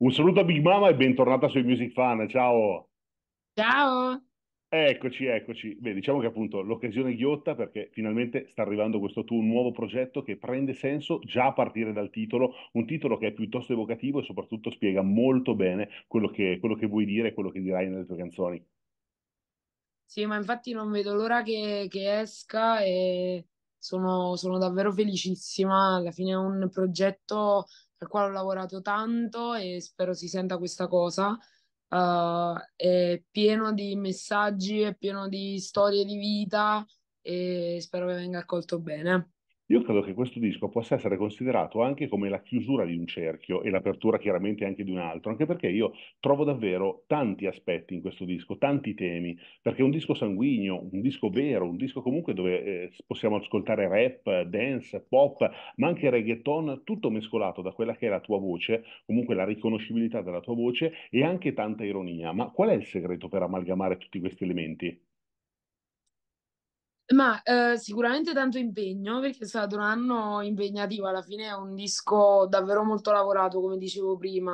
Un saluto a Big Mama e bentornata sui Music Fan. Ciao. Ciao. Eccoci, eccoci. Beh, diciamo che appunto l'occasione è ghiotta perché finalmente sta arrivando questo tuo nuovo progetto che prende senso già a partire dal titolo, un titolo che è piuttosto evocativo e soprattutto spiega molto bene quello che, quello che vuoi dire e quello che dirai nelle tue canzoni. Sì, ma infatti non vedo l'ora che, che esca e sono, sono davvero felicissima. Alla fine è un progetto per quale ho lavorato tanto e spero si senta questa cosa. Uh, è pieno di messaggi, è pieno di storie di vita e spero che venga accolto bene. Io credo che questo disco possa essere considerato anche come la chiusura di un cerchio e l'apertura chiaramente anche di un altro, anche perché io trovo davvero tanti aspetti in questo disco, tanti temi, perché è un disco sanguigno, un disco vero, un disco comunque dove eh, possiamo ascoltare rap, dance, pop, ma anche reggaeton, tutto mescolato da quella che è la tua voce, comunque la riconoscibilità della tua voce e anche tanta ironia. Ma qual è il segreto per amalgamare tutti questi elementi? Ma eh, sicuramente tanto impegno perché è stato un anno impegnativo, alla fine è un disco davvero molto lavorato, come dicevo prima.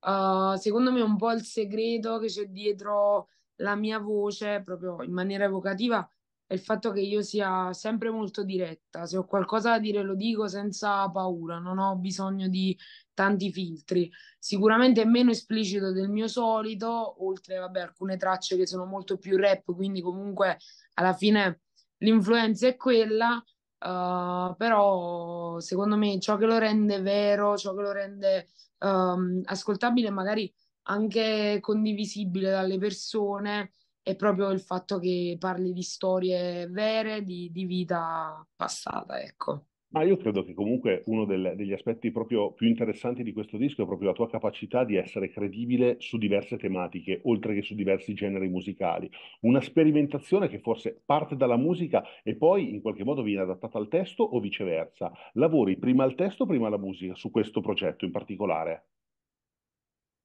Uh, secondo me un po' il segreto che c'è dietro la mia voce, proprio in maniera evocativa, è il fatto che io sia sempre molto diretta. Se ho qualcosa da dire lo dico senza paura, non ho bisogno di tanti filtri. Sicuramente è meno esplicito del mio solito, oltre, a alcune tracce che sono molto più rap, quindi comunque alla fine l'influenza è quella, uh, però secondo me ciò che lo rende vero, ciò che lo rende um, ascoltabile, magari anche condivisibile dalle persone, è proprio il fatto che parli di storie vere, di, di vita passata, ecco. Ma io credo che comunque uno del, degli aspetti proprio più interessanti di questo disco è proprio la tua capacità di essere credibile su diverse tematiche, oltre che su diversi generi musicali. Una sperimentazione che forse parte dalla musica e poi in qualche modo viene adattata al testo o viceversa. Lavori prima al testo, prima alla musica su questo progetto in particolare?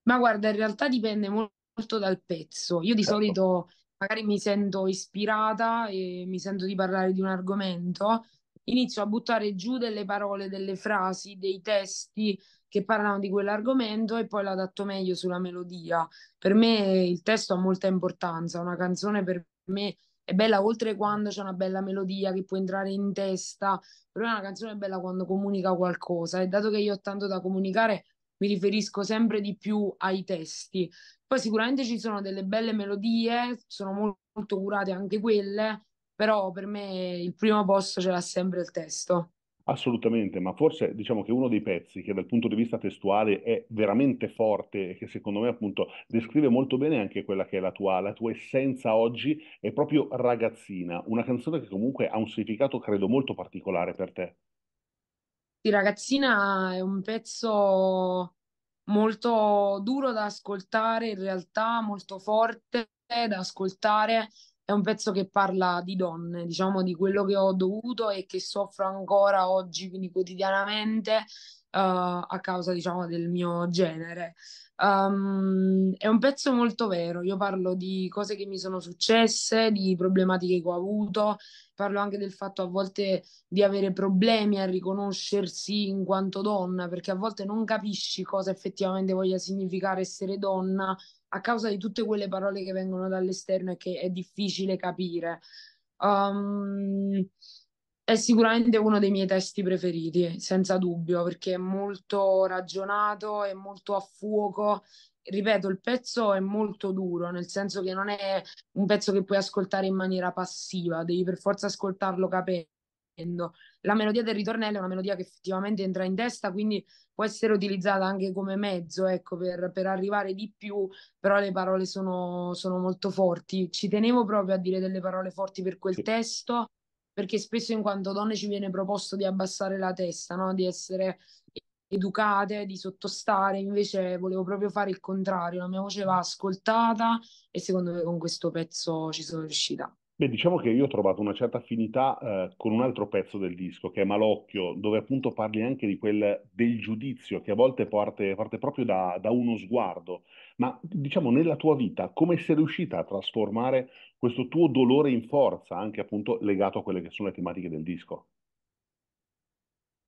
Ma guarda, in realtà dipende molto dal pezzo. Io di certo. solito magari mi sento ispirata e mi sento di parlare di un argomento inizio a buttare giù delle parole, delle frasi, dei testi che parlano di quell'argomento e poi l'adatto meglio sulla melodia. Per me il testo ha molta importanza, una canzone per me è bella oltre quando c'è una bella melodia che può entrare in testa, però una canzone è bella quando comunica qualcosa e dato che io ho tanto da comunicare mi riferisco sempre di più ai testi. Poi sicuramente ci sono delle belle melodie, sono molto, molto curate anche quelle, però per me il primo posto ce l'ha sempre il testo. Assolutamente, ma forse diciamo che uno dei pezzi che dal punto di vista testuale è veramente forte e che secondo me appunto descrive molto bene anche quella che è la tua, la tua essenza oggi è proprio Ragazzina, una canzone che comunque ha un significato credo molto particolare per te. Sì, Ragazzina è un pezzo molto duro da ascoltare in realtà, molto forte da ascoltare è un pezzo che parla di donne, diciamo di quello che ho dovuto e che soffro ancora oggi, quindi quotidianamente, uh, a causa diciamo del mio genere. Um, è un pezzo molto vero, io parlo di cose che mi sono successe, di problematiche che ho avuto, parlo anche del fatto a volte di avere problemi a riconoscersi in quanto donna, perché a volte non capisci cosa effettivamente voglia significare essere donna a causa di tutte quelle parole che vengono dall'esterno e che è difficile capire. Um, è sicuramente uno dei miei testi preferiti, senza dubbio, perché è molto ragionato, è molto a fuoco. Ripeto, il pezzo è molto duro, nel senso che non è un pezzo che puoi ascoltare in maniera passiva, devi per forza ascoltarlo capendo. La melodia del ritornello è una melodia che effettivamente entra in testa, quindi può essere utilizzata anche come mezzo, ecco, per, per arrivare di più, però le parole sono, sono molto forti. Ci tenevo proprio a dire delle parole forti per quel testo perché spesso in quanto donne ci viene proposto di abbassare la testa, no? di essere educate, di sottostare, invece volevo proprio fare il contrario, la mia voce va ascoltata e secondo me con questo pezzo ci sono riuscita. Beh, diciamo che io ho trovato una certa affinità, eh, con un altro pezzo del disco, che è Malocchio, dove appunto parli anche di quel, del giudizio, che a volte parte, parte proprio da, da uno sguardo. Ma diciamo, nella tua vita, come sei riuscita a trasformare questo tuo dolore in forza, anche appunto legato a quelle che sono le tematiche del disco?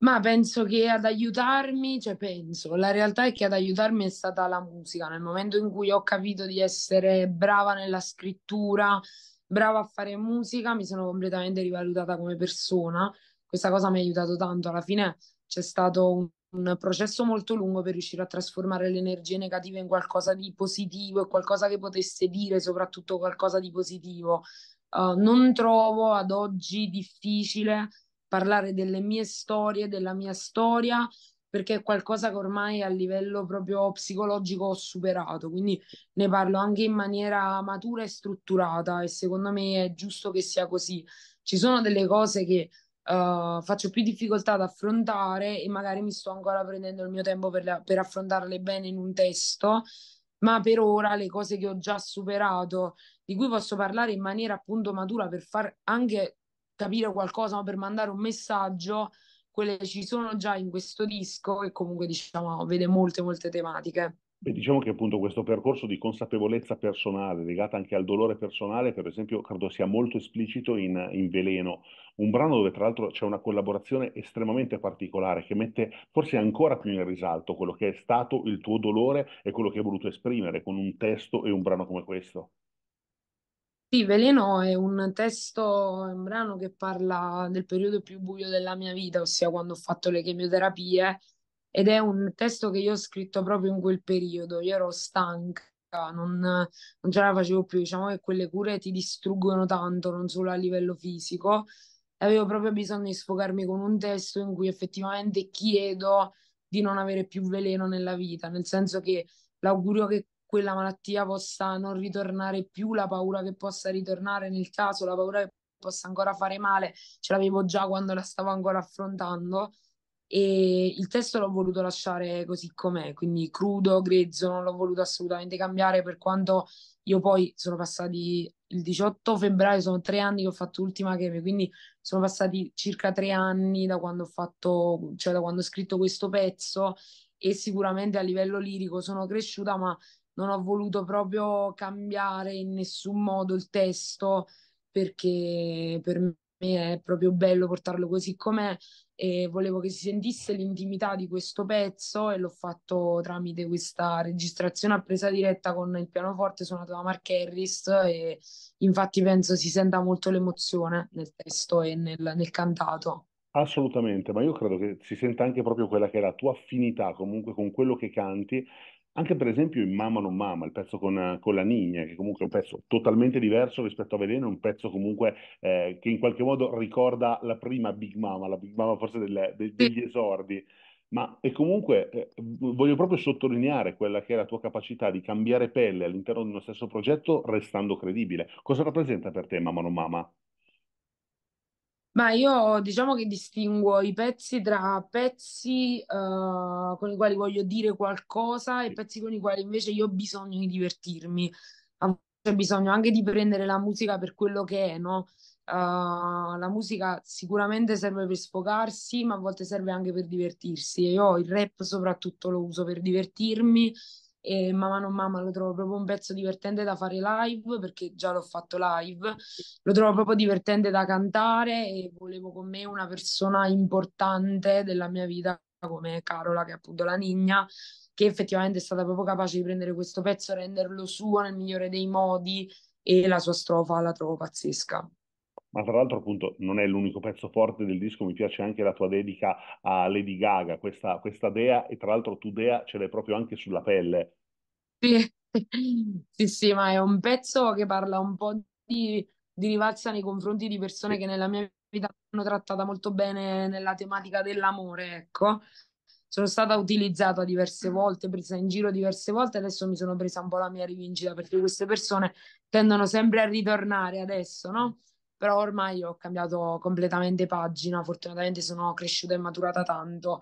Ma penso che ad aiutarmi, cioè penso, la realtà è che ad aiutarmi è stata la musica. Nel momento in cui ho capito di essere brava nella scrittura, brava a fare musica, mi sono completamente rivalutata come persona. Questa cosa mi ha aiutato tanto. Alla fine c'è stato un, un processo molto lungo per riuscire a trasformare le energie negative in qualcosa di positivo e qualcosa che potesse dire soprattutto qualcosa di positivo. Uh, non trovo ad oggi difficile parlare delle mie storie, della mia storia, perché è qualcosa che ormai a livello proprio psicologico ho superato, quindi ne parlo anche in maniera matura e strutturata e secondo me è giusto che sia così. Ci sono delle cose che uh, faccio più difficoltà ad affrontare e magari mi sto ancora prendendo il mio tempo per, per affrontarle bene in un testo, ma per ora le cose che ho già superato, di cui posso parlare in maniera appunto matura per far anche capire qualcosa, ma per mandare un messaggio, quelle ci sono già in questo disco e comunque diciamo vede molte molte tematiche. Beh, diciamo che appunto questo percorso di consapevolezza personale legata anche al dolore personale, per esempio, credo sia molto esplicito in, in Veleno, un brano dove tra l'altro c'è una collaborazione estremamente particolare che mette forse ancora più in risalto quello che è stato il tuo dolore e quello che hai voluto esprimere con un testo e un brano come questo. Sì, Veleno è un testo, è un brano che parla del periodo più buio della mia vita, ossia quando ho fatto le chemioterapie, ed è un testo che io ho scritto proprio in quel periodo. Io ero stanca, non, non ce la facevo più, diciamo che quelle cure ti distruggono tanto, non solo a livello fisico. E avevo proprio bisogno di sfogarmi con un testo in cui effettivamente chiedo di non avere più veleno nella vita, nel senso che l'augurio che quella malattia possa non ritornare più, la paura che possa ritornare nel caso, la paura che possa ancora fare male, ce l'avevo già quando la stavo ancora affrontando e il testo l'ho voluto lasciare così com'è, quindi crudo, grezzo, non l'ho voluto assolutamente cambiare per quanto io poi sono passati il 18 febbraio, sono tre anni che ho fatto l'ultima game, quindi sono passati circa tre anni da quando ho fatto, cioè da quando ho scritto questo pezzo e sicuramente a livello lirico sono cresciuta, ma non ho voluto proprio cambiare in nessun modo il testo perché per me è proprio bello portarlo così com'è e volevo che si sentisse l'intimità di questo pezzo e l'ho fatto tramite questa registrazione a presa diretta con il pianoforte suonato da Mark Harris e infatti penso si senta molto l'emozione nel testo e nel, nel cantato. Assolutamente, ma io credo che si senta anche proprio quella che è la tua affinità comunque con quello che canti, anche per esempio in Mamma non Mamma, il pezzo con, con la Nigna, che comunque è un pezzo totalmente diverso rispetto a Veleno, un pezzo comunque eh, che in qualche modo ricorda la prima Big Mama, la Big Mama forse del, del, degli esordi. Ma e comunque eh, voglio proprio sottolineare quella che è la tua capacità di cambiare pelle all'interno di uno stesso progetto restando credibile. Cosa rappresenta per te Mamma non Mamma? Ma io diciamo che distingo i pezzi tra pezzi eh, con i quali voglio dire qualcosa e pezzi con i quali invece io ho bisogno di divertirmi. C'è bisogno anche di prendere la musica per quello che è, no? Uh, la musica sicuramente serve per sfogarsi, ma a volte serve anche per divertirsi. E io il rap soprattutto lo uso per divertirmi, e mamma non mamma lo trovo proprio un pezzo divertente da fare live perché già l'ho fatto live, lo trovo proprio divertente da cantare e volevo con me una persona importante della mia vita come Carola che è appunto la Nigna che effettivamente è stata proprio capace di prendere questo pezzo, e renderlo suo nel migliore dei modi e la sua strofa la trovo pazzesca ma tra l'altro appunto non è l'unico pezzo forte del disco, mi piace anche la tua dedica a Lady Gaga, questa, questa dea, e tra l'altro tu dea ce l'hai proprio anche sulla pelle. Sì, sì, sì ma è un pezzo che parla un po' di, di rivalsa nei confronti di persone sì. che nella mia vita hanno trattata molto bene nella tematica dell'amore, ecco. Sono stata utilizzata diverse volte, presa in giro diverse volte, adesso mi sono presa un po' la mia rivincita perché queste persone tendono sempre a ritornare adesso, no? però ormai ho cambiato completamente pagina, fortunatamente sono cresciuta e maturata tanto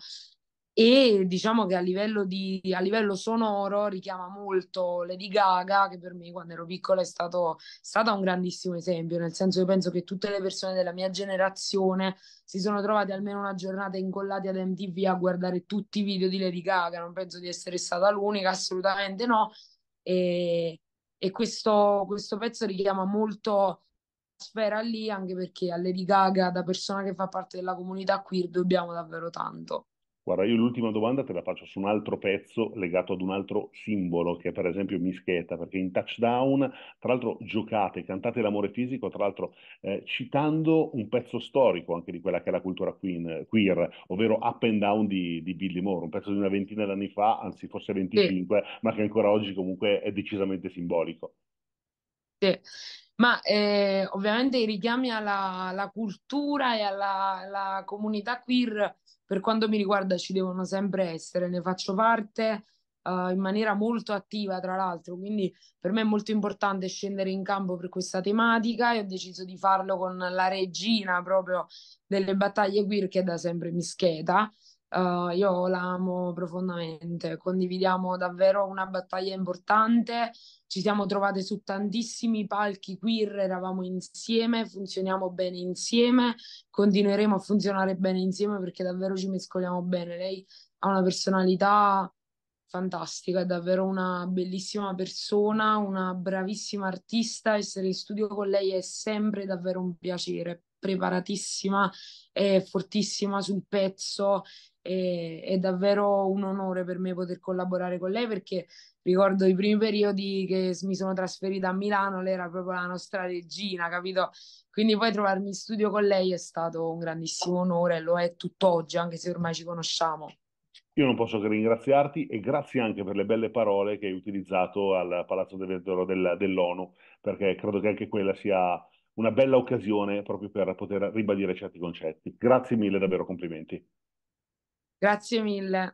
e diciamo che a livello, di, a livello sonoro richiama molto Lady Gaga che per me quando ero piccola è stato, stata un grandissimo esempio, nel senso che penso che tutte le persone della mia generazione si sono trovate almeno una giornata incollate ad MTV a guardare tutti i video di Lady Gaga, non penso di essere stata l'unica, assolutamente no, e, e questo, questo pezzo richiama molto sfera lì, anche perché a Lady Gaga, da persona che fa parte della comunità queer, dobbiamo davvero tanto. Guarda, io l'ultima domanda te la faccio su un altro pezzo legato ad un altro simbolo che è per esempio Mischeta, perché in touchdown, tra l'altro giocate, cantate l'amore fisico, tra l'altro eh, citando un pezzo storico anche di quella che è la cultura queen, queer, ovvero Up and Down di, di, Billy Moore, un pezzo di una ventina d'anni fa, anzi forse 25, sì. ma che ancora oggi comunque è decisamente simbolico. Sì. Ma eh, ovviamente i richiami alla, alla cultura e alla, alla, comunità queer, per quanto mi riguarda, ci devono sempre essere, ne faccio parte uh, in maniera molto attiva, tra l'altro, quindi per me è molto importante scendere in campo per questa tematica e ho deciso di farlo con la regina proprio delle battaglie queer che da sempre mi scheda Uh, io l'amo profondamente, condividiamo davvero una battaglia importante, ci siamo trovate su tantissimi palchi queer, eravamo insieme, funzioniamo bene insieme, continueremo a funzionare bene insieme perché davvero ci mescoliamo bene. Lei ha una personalità fantastica, è davvero una bellissima persona, una bravissima artista, essere in studio con lei è sempre davvero un piacere, preparatissima, è fortissima sul pezzo e, è davvero un onore per me poter collaborare con lei perché ricordo i primi periodi che mi sono trasferita a Milano, lei era proprio la nostra regina, capito? Quindi poi trovarmi in studio con lei è stato un grandissimo onore, lo è tutt'oggi, anche se ormai ci conosciamo. Io non posso che ringraziarti e grazie anche per le belle parole che hai utilizzato al Palazzo del Vetro del, dell'ONU, perché credo che anche quella sia una bella occasione proprio per poter ribadire certi concetti. Grazie mille, davvero complimenti. Grazie mille.